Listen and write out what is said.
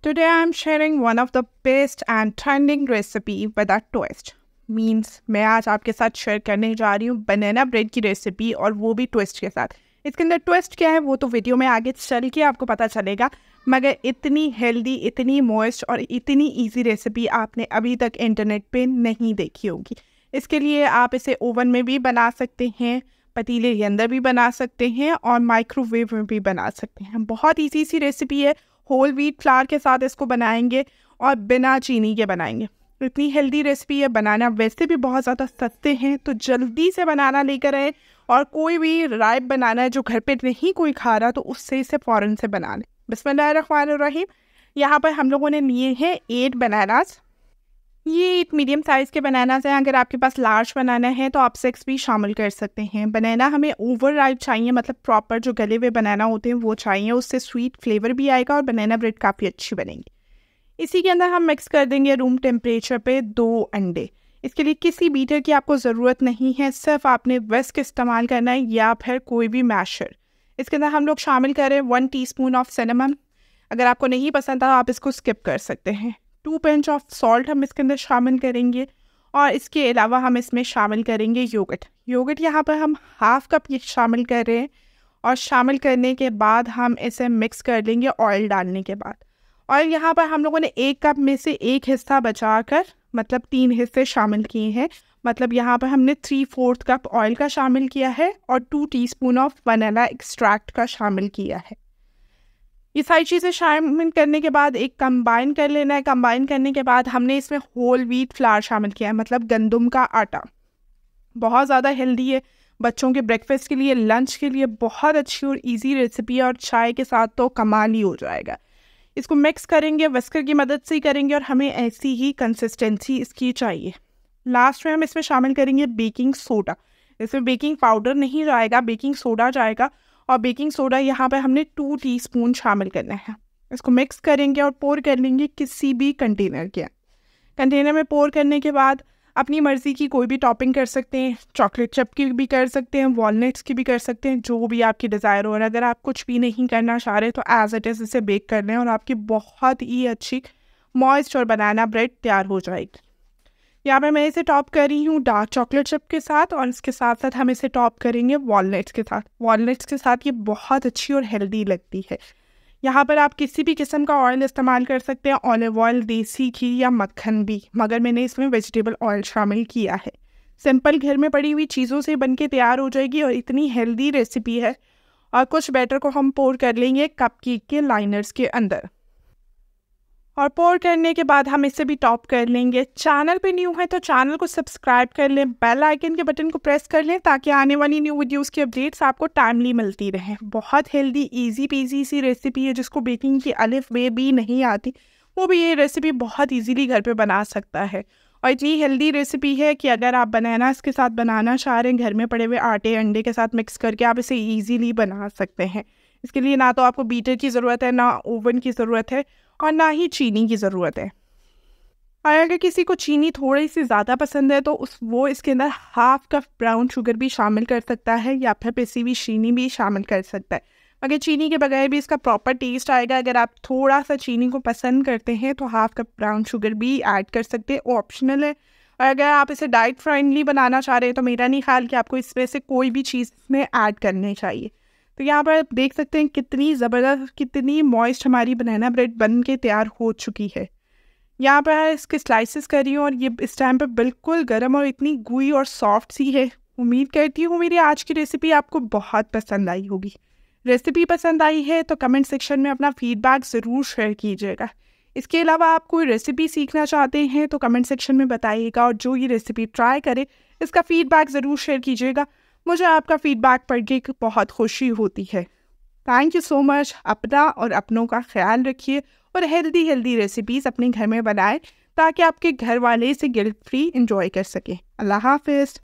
Today I am sharing one of the best and trending recipe with a twist. Means मैं आज आपके साथ share करने जा रही हूँ बनाना ब्रेड की रेसिपी और वो भी ट्विस्ट के साथ इसके अंदर ट्विस्ट क्या है वो तो वीडियो में आगे चल के आपको पता चलेगा मगर इतनी हेल्दी इतनी मोइस्ट और इतनी ईजी रेसिपी आपने अभी तक इंटरनेट पर नहीं देखी होगी इसके लिए आप इसे ओवन में भी बना सकते हैं पतीले के अंदर भी बना सकते हैं और माइक्रोवेव में भी बना सकते हैं बहुत ईजी सी रेसिपी है होल व्हीट फ्लावर के साथ इसको बनाएंगे और बिना चीनी के बनाएंगे इतनी हेल्दी रेसिपी है बनाना वैसे भी बहुत ज़्यादा सस्ते हैं तो जल्दी से बनाना लेकर आए और कोई भी राय बनाना है जो घर पे नहीं कोई खा रहा तो उससे इसे फ़ौरन से बना लें बसमान रहीम यहाँ पर हम लोगों ने लिए हैं एट बनानास ये एक मीडियम साइज़ के बनाना हैं अगर आपके पास लार्ज बनाना है तो आप सेक्स भी शामिल कर सकते हैं बनाना हमें ओवर राइप चाहिए मतलब प्रॉपर जो गले हुए बनाना होते हैं वो चाहिए उससे स्वीट फ्लेवर भी आएगा और बनाना ब्रेड काफ़ी अच्छी बनेगी इसी के अंदर हम मिक्स कर देंगे रूम टेम्परेचर पर दो अंडे इसके लिए किसी बीटर की आपको ज़रूरत नहीं है सिर्फ आपने वेस्क इस्तेमाल करना है या फिर कोई भी मैशर इसके अंदर हम लोग शामिल करें वन स्पून ऑफ सिनेमन अगर आपको नहीं पसंद आ आप इसको स्किप कर सकते हैं टू पेंच ऑफ सॉल्ट हम इसके अंदर शामिल करेंगे और इसके अलावा हम इसमें शामिल करेंगे योगट योगट यहाँ पर हम हाफ कप ये शामिल कर रहे हैं और शामिल करने के बाद हम इसे मिक्स कर लेंगे ऑयल डालने के बाद ऑयल यहाँ पर हम लोगों ने एक कप में से एक हिस्सा बचा कर मतलब तीन हिस्से शामिल किए हैं मतलब यहाँ पर हमने थ्री फोर्थ कप ऑयल का शामिल किया है और two teaspoon of vanilla extract का शामिल किया है ये सारी चीज़ें शामिल करने के बाद एक कंबाइन कर लेना है कंबाइन करने के बाद हमने इसमें होल व्हीट फ्लावर शामिल किया है मतलब गंदम का आटा बहुत ज़्यादा हेल्दी है बच्चों के ब्रेकफास्ट के लिए लंच के लिए बहुत अच्छी और इजी रेसिपी है और चाय के साथ तो कमाल ही हो जाएगा इसको मिक्स करेंगे वस्कर की मदद से ही करेंगे और हमें ऐसी ही कंसिस्टेंसी इसकी चाहिए लास्ट में हम इसमें शामिल करेंगे बेकिंग सोडा इसमें बेकिंग पाउडर नहीं जाएगा बेकिंग सोडा जाएगा और बेकिंग सोडा यहाँ पर हमने टू टी शामिल करना है इसको मिक्स करेंगे और पोर कर लेंगे किसी भी कंटेनर के कंटेनर में पोर करने के बाद अपनी मर्ज़ी की कोई भी टॉपिंग कर सकते हैं चॉकलेट चप की भी कर सकते हैं वॉलनट्स की भी कर सकते हैं जो भी आपकी डिज़ायर हो और अगर आप कुछ भी नहीं करना चाह रहे तो एज इट इज़ इसे बेक कर लें और आपकी बहुत ही अच्छी मॉइस्ट और बनाना ब्रेड तैयार हो जाएगी यहाँ पे मैं इसे टॉप कर रही हूँ डार्क चॉकलेट चिप के साथ और इसके साथ साथ हम इसे टॉप करेंगे वॉलट्स के साथ वॉलट्स के साथ ये बहुत अच्छी और हेल्दी लगती है यहाँ पर आप किसी भी किस्म का ऑयल इस्तेमाल कर सकते हैं ऑलिव ऑयल देसी घी या मक्खन भी मगर मैंने इसमें वेजिटेबल ऑयल शामिल किया है सिंपल घर में पड़ी हुई चीज़ों से बन के तैयार हो जाएगी और इतनी हेल्दी रेसिपी है और कुछ बैटर को हम पोर कर लेंगे कप के लाइनर्स के अंदर और पोर करने के बाद हम इसे भी टॉप कर लेंगे चैनल पे न्यू है तो चैनल को सब्सक्राइब कर लें बेल आइकन के बटन को प्रेस कर लें ताकि आने वाली न्यू वीडियोस की अपडेट्स आपको टाइमली मिलती रहें बहुत हेल्दी इजी पीजी सी रेसिपी है जिसको बेकिंग की अलिफ वे भी नहीं आती वो भी ये रेसिपी बहुत ईजीली घर पर बना सकता है और इतनी हेल्दी रेसिपी है कि अगर आप बनाना इसके साथ बनाना चाह रहे हैं घर में पड़े हुए आटे अंडे के साथ मिक्स करके आप इसे ईजीली बना सकते हैं इसके लिए ना तो आपको बीटर की ज़रूरत है ना ओवन की ज़रूरत है और ना ही चीनी की ज़रूरत है और अगर किसी को चीनी थोड़ी सी ज़्यादा पसंद है तो उस वो इसके अंदर हाफ कप ब्राउन शुगर भी शामिल कर सकता है या फिर पिसी हुई चीनी भी शामिल कर सकता है मगर चीनी के बगैर भी इसका प्रॉपर टेस्ट आएगा अगर आप थोड़ा सा चीनी को पसंद करते हैं तो हाफ कप ब्राउन शुगर भी ऐड कर सकते हैं ऑप्शनल है और अगर आप इसे डाइट फ्रेंडली बनाना चाह रहे हैं तो मेरा नहीं ख्याल कि आपको इसमें से कोई भी चीज़ में ऐड करनी चाहिए तो यहाँ पर आप देख सकते हैं कितनी ज़बरदस्त कितनी मॉइस्ट हमारी बनाना ब्रेड बन के तैयार हो चुकी है यहाँ पर इसके स्लाइसेस करी हूँ और ये इस टाइम पर बिल्कुल गर्म और इतनी गुई और सॉफ्ट सी है उम्मीद करती हूँ मेरी आज की रेसिपी आपको बहुत पसंद आई होगी रेसिपी पसंद आई है तो कमेंट सेक्शन में अपना फीडबैक ज़रूर शेयर कीजिएगा इसके अलावा आप कोई रेसिपी सीखना चाहते हैं तो कमेंट सेक्शन में बताइएगा और जो ये रेसिपी ट्राई करे इसका फीडबैक ज़रूर शेयर कीजिएगा मुझे आपका फीडबैक पढ़ के बहुत खुशी होती है थैंक यू सो मच अपना और अपनों का ख्याल रखिए और हेल्दी हेल्दी रेसिपीज़ अपने घर में बनाएं ताकि आपके घर वाले इसे गिल्ट फ्री इंजॉय कर सकें अल्लाह हाफिज़